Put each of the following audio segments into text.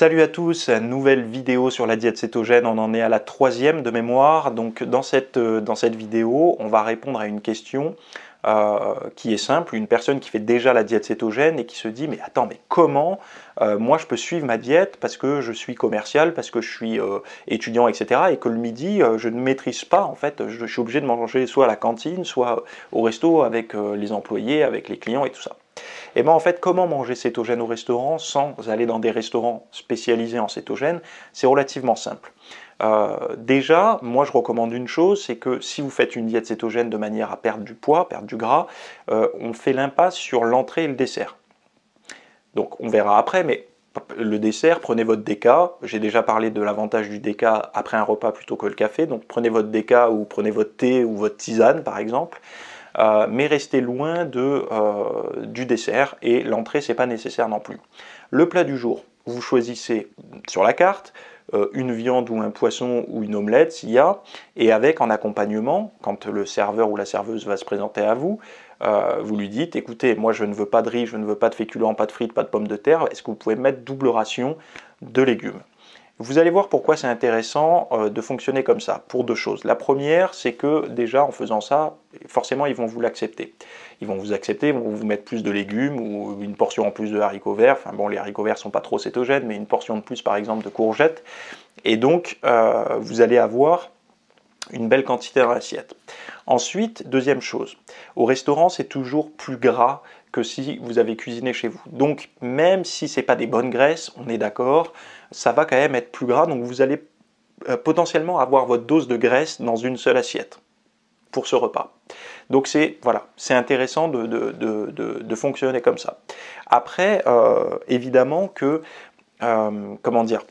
Salut à tous, nouvelle vidéo sur la diète cétogène, on en est à la troisième de mémoire. Donc dans cette, euh, dans cette vidéo, on va répondre à une question euh, qui est simple, une personne qui fait déjà la diète cétogène et qui se dit mais attends mais comment euh, moi je peux suivre ma diète parce que je suis commercial, parce que je suis étudiant etc et que le midi je ne maîtrise pas en fait, je, je, suis obligé de manger soit à la cantine, soit au resto avec les employés, avec les clients et tout ça. Et eh bien en fait, comment manger cétogène au restaurant sans aller dans des restaurants spécialisés en cétogène C'est relativement simple. Euh, déjà, moi je recommande une chose, c'est que si vous faites une diète cétogène de manière à perdre du poids, perdre du gras, euh, on fait l'impasse sur l'entrée et le dessert. Donc on verra après, mais le dessert, prenez votre déca. J'ai déjà parlé de l'avantage du DK après un repas plutôt que le café. Donc prenez votre déca ou prenez votre thé ou votre tisane par exemple. Euh, mais restez loin de, euh, du dessert et l'entrée c'est pas nécessaire non plus. Le plat du jour, vous choisissez sur la carte euh, une viande ou un poisson ou une omelette s'il y a, et avec en accompagnement, quand le serveur ou la serveuse va se présenter à vous, vous lui dites écoutez, moi je ne veux pas de riz, je ne veux pas de féculents, pas de frites, pas de pommes de terre, est-ce que vous pouvez mettre double ration de légumes vous allez voir pourquoi c'est intéressant euh, de fonctionner comme ça, pour deux choses. La première, c'est que déjà en faisant ça, forcément ils vont vous l'accepter. Ils vont vous accepter, ils vont vous mettre plus de légumes ou une portion en plus de haricots verts. Enfin bon, les haricots verts sont pas trop cétogènes, mais une portion de plus par exemple de courgettes. Et donc, euh, vous allez avoir une belle quantité dans l'assiette. Ensuite, deuxième chose, au restaurant, c'est toujours plus gras que si vous avez cuisiné chez vous. Donc, même si ce n'est pas des bonnes graisses, on est d'accord, ça va quand même être plus gras, donc vous allez euh, potentiellement avoir votre dose de graisse dans une seule assiette pour ce repas. Donc c'est voilà, c'est intéressant de, fonctionner comme ça. Après, euh, évidemment que, euh, comment dire,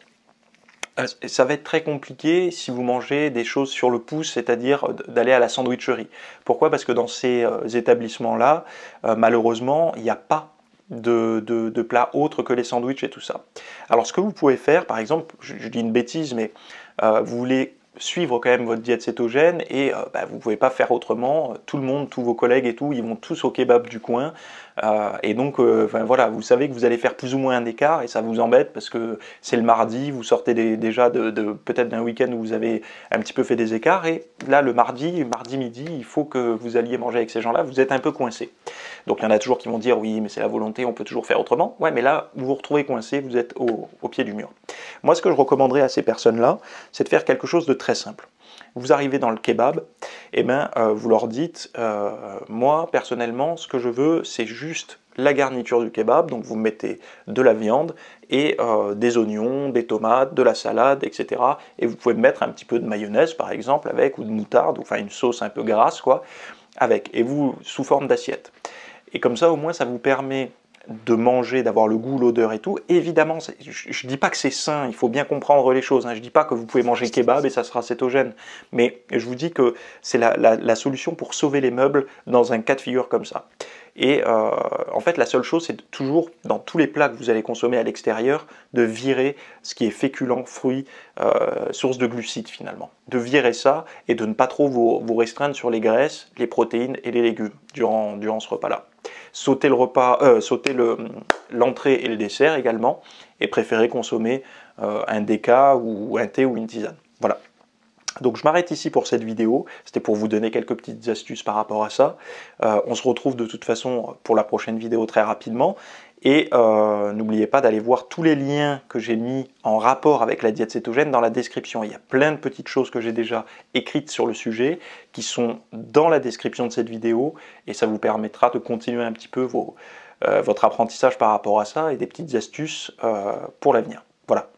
euh, ça va être très compliqué si vous mangez des choses sur le pouce, c'est-à-dire euh, d'aller à la sandwicherie. Pourquoi Parce que dans ces euh, établissements-là, malheureusement, il n'y a pas de, de, autre plats autres que les sandwichs et tout ça. Alors ce que vous pouvez faire, par exemple, je, dis une bêtise, mais vous voulez suivre quand même votre diète cétogène et euh, bah, vous ne pouvez pas faire autrement. Tout le monde, tous vos collègues et tout, ils vont tous au kebab du coin. Euh, et donc, euh, voilà, vous savez que vous allez faire plus ou moins un écart et ça vous embête parce que c'est le mardi, vous sortez déjà de, peut-être d'un week-end où vous avez un petit peu fait des écarts et là, le mardi, mardi midi, il faut que vous alliez manger avec ces gens-là, vous êtes un peu coincé. Donc, il y en a toujours qui vont dire oui, mais c'est la volonté, on peut toujours faire autrement. Ouais, mais là, vous vous retrouvez coincé, vous êtes au, au pied du mur. Moi, ce que je recommanderais à ces personnes-là, c'est de faire quelque chose de très très simple. Vous arrivez dans le kebab, et eh ben bien euh, vous leur dites euh, moi personnellement ce que je veux c'est juste la garniture du kebab, donc vous mettez de la viande et euh, des oignons, des tomates, de la salade, etc. Et vous pouvez mettre un petit peu de mayonnaise par exemple avec, ou de moutarde, ou enfin une sauce un peu grasse quoi, avec, et vous sous forme d'assiette. Et comme ça au moins ça vous permet de manger, d'avoir le goût, l'odeur et tout. Évidemment, je ne dis pas que c'est sain, il faut bien comprendre les choses. Hein. Je ne dis pas que vous pouvez manger kebab et ça sera cétogène. Mais je vous dis que c'est la, solution pour sauver les meubles dans un cas de figure comme ça. Et euh, en fait, la seule chose, c'est toujours, dans tous les plats que vous allez consommer à l'extérieur, de virer ce qui est féculent, fruits, euh, source de glucides finalement. De virer ça et de ne pas trop vous, restreindre sur les graisses, les protéines et les légumes durant ce repas-là sauter le repas, euh, sauter l'entrée et le dessert également, et préférer consommer euh, un déca ou un thé ou une tisane. Voilà. Donc je m'arrête ici pour cette vidéo, c'était pour vous donner quelques petites astuces par rapport à ça. Euh, on se retrouve de toute façon pour la prochaine vidéo très rapidement. Et euh, n'oubliez pas d'aller voir tous les liens que j'ai mis en rapport avec la diète cétogène dans la description. Il y a plein de petites choses que j'ai déjà écrites sur le sujet qui sont dans la description de cette vidéo et ça vous permettra de continuer un petit peu euh, votre apprentissage par rapport à ça et des petites astuces pour l'avenir. Voilà,